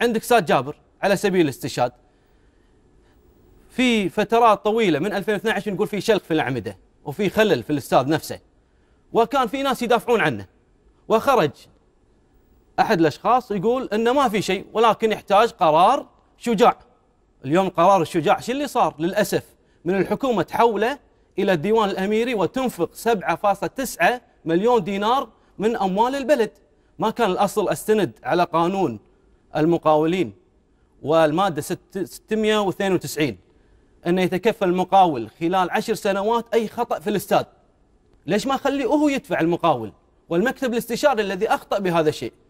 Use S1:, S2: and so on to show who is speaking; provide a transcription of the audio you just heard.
S1: عندك ساد جابر على سبيل الاستشهاد في فترات طويله من 2012 نقول في شلق في الاعمده وفي خلل في الاستاذ نفسه وكان في ناس يدافعون عنه وخرج احد الاشخاص يقول انه ما في شيء ولكن يحتاج قرار شجاع اليوم قرار الشجاع شو اللي صار للاسف من الحكومه تحوله الى الديوان الاميري وتنفق 7.9 مليون دينار من اموال البلد ما كان الاصل استند على قانون المقاولين والمادة 692 أن يتكفل المقاول خلال عشر سنوات أي خطأ في الاستاد ليش ما خليه هو يدفع المقاول والمكتب الاستشاري الذي أخطأ بهذا الشيء